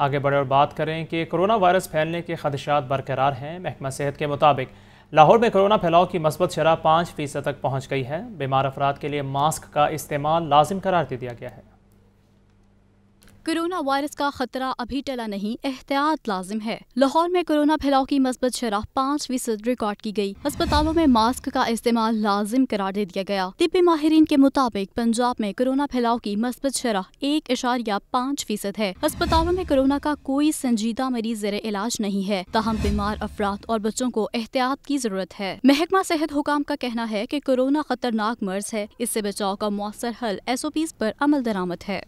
आगे बढ़े और बात करें कि कोरोना वायरस फैलने के खदशात बरकरार हैं महकमा सेहत के मुताबिक लाहौर में कोरोना फैलाव की मस्बत शराह पाँच फ़ीसद तक पहुँच गई है बीमार अफराद के लिए मास्क का इस्तेमाल लाजिम करार दे दिया गया है कोरोना वायरस का खतरा अभी टला नहीं एहतियात लाजिम है लाहौर में कोरोना फैलाव की मस्बत शराह पाँच फीसद रिकॉर्ड की गई अस्पतालों में मास्क का इस्तेमाल लाजिम करार दे दिया गया तिबी माहरीन के मुताबिक पंजाब में कोरोना फैलाव की मस्बत शराह एक इशारिया पाँच फीसद है अस्पतालों में कोरोना का कोई संजीदा मरीज जर इलाज नहीं है तहम बीमार अफराद और बच्चों को एहतियात की जरूरत है महकमा सेहत हुकाम का कहना है की कोरोना खतरनाक मर्ज है इससे बचाव का मौसर हल एस ओ पीज आरोप अमल दरामद है